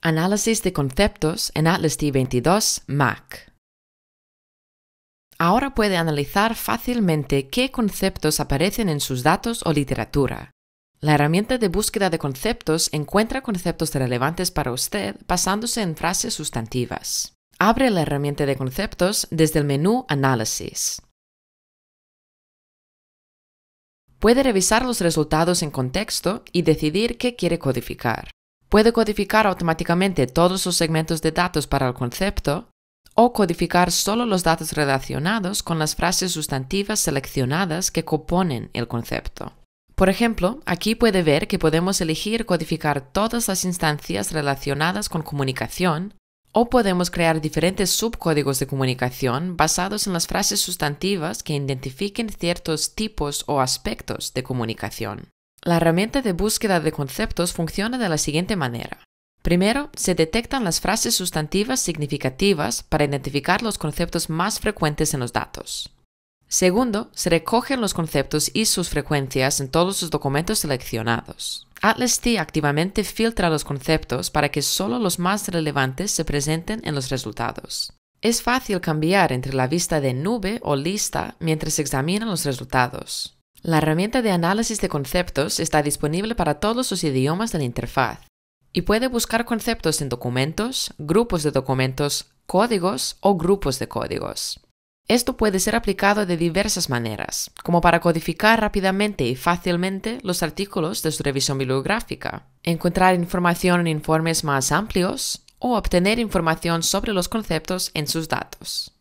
Análisis de conceptos en Atlas T22 Mac. Ahora puede analizar fácilmente qué conceptos aparecen en sus datos o literatura. La herramienta de búsqueda de conceptos encuentra conceptos relevantes para usted basándose en frases sustantivas. Abre la herramienta de conceptos desde el menú Análisis. Puede revisar los resultados en contexto y decidir qué quiere codificar. Puede codificar automáticamente todos los segmentos de datos para el concepto o codificar solo los datos relacionados con las frases sustantivas seleccionadas que componen el concepto. Por ejemplo, aquí puede ver que podemos elegir codificar todas las instancias relacionadas con comunicación o podemos crear diferentes subcódigos de comunicación basados en las frases sustantivas que identifiquen ciertos tipos o aspectos de comunicación. La herramienta de búsqueda de conceptos funciona de la siguiente manera. Primero, se detectan las frases sustantivas significativas para identificar los conceptos más frecuentes en los datos. Segundo, se recogen los conceptos y sus frecuencias en todos los documentos seleccionados. Atlas T activamente filtra los conceptos para que solo los más relevantes se presenten en los resultados. Es fácil cambiar entre la vista de nube o lista mientras se examinan los resultados. La herramienta de análisis de conceptos está disponible para todos los idiomas de la interfaz y puede buscar conceptos en documentos, grupos de documentos, códigos o grupos de códigos. Esto puede ser aplicado de diversas maneras, como para codificar rápidamente y fácilmente los artículos de su revisión bibliográfica, encontrar información en informes más amplios o obtener información sobre los conceptos en sus datos.